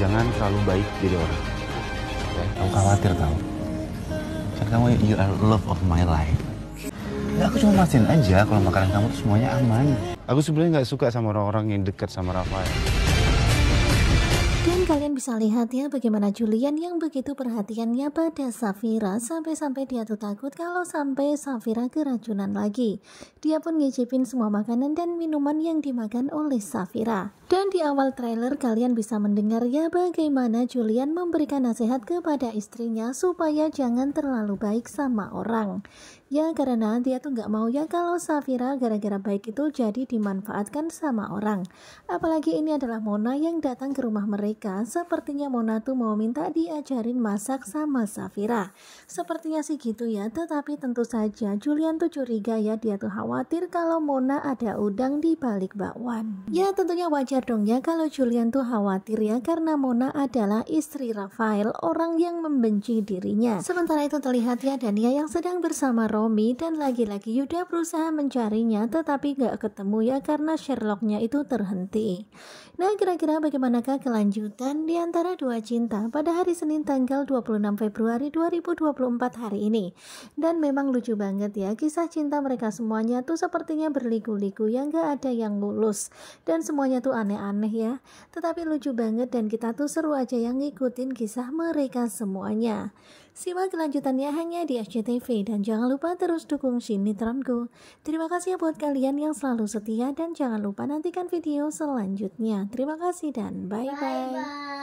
jangan terlalu baik jadi orang. Okay? khawatir tau. Kan kamu you are love of my life. Ya, aku cuma pastiin aja kalau makanan kamu tuh semuanya aman. Aku sebenarnya nggak suka sama orang-orang yang dekat sama Rafael. Dan kalian bisa lihat ya bagaimana Julian yang begitu perhatiannya pada Safira sampai-sampai dia tuh takut kalau sampai Safira keracunan lagi. Dia pun ngicipin semua makanan dan minuman yang dimakan oleh Safira. Dan di awal trailer kalian bisa mendengar ya bagaimana Julian memberikan nasihat kepada istrinya supaya jangan terlalu baik sama orang. Ya karena dia tuh nggak mau ya kalau Safira gara-gara baik itu jadi dimanfaatkan sama orang. Apalagi ini adalah Mona yang datang ke rumah mereka Sepertinya sepertinya tuh mau minta diajarin masak sama Safira. Sepertinya sih gitu ya, tetapi tentu saja Julian tuh curiga ya, dia tuh khawatir kalau Mona ada udang di balik bakwan. Ya tentunya wajar dong ya kalau Julian tuh khawatir ya, karena Mona adalah istri Rafael, orang yang membenci dirinya. Sementara itu terlihat ya Dania yang sedang bersama Romi dan lagi-lagi Yuda berusaha mencarinya tetapi gak ketemu ya karena Sherlocknya itu terhenti. Nah kira-kira bagaimanakah kelanjutan lanjutan di antara dua cinta pada hari Senin tanggal 26 Februari 2024 hari ini. Dan memang lucu banget ya, kisah cinta mereka semuanya tuh sepertinya berliku-liku yang gak ada yang mulus. Dan semuanya tuh aneh-aneh ya. Tetapi lucu banget dan kita tuh seru aja yang ngikutin kisah mereka semuanya. Simak kelanjutannya hanya di SCTV dan jangan lupa terus dukung Sinitronku. Terima kasih ya buat kalian yang selalu setia dan jangan lupa nantikan video selanjutnya. Terima kasih dan bye-bye.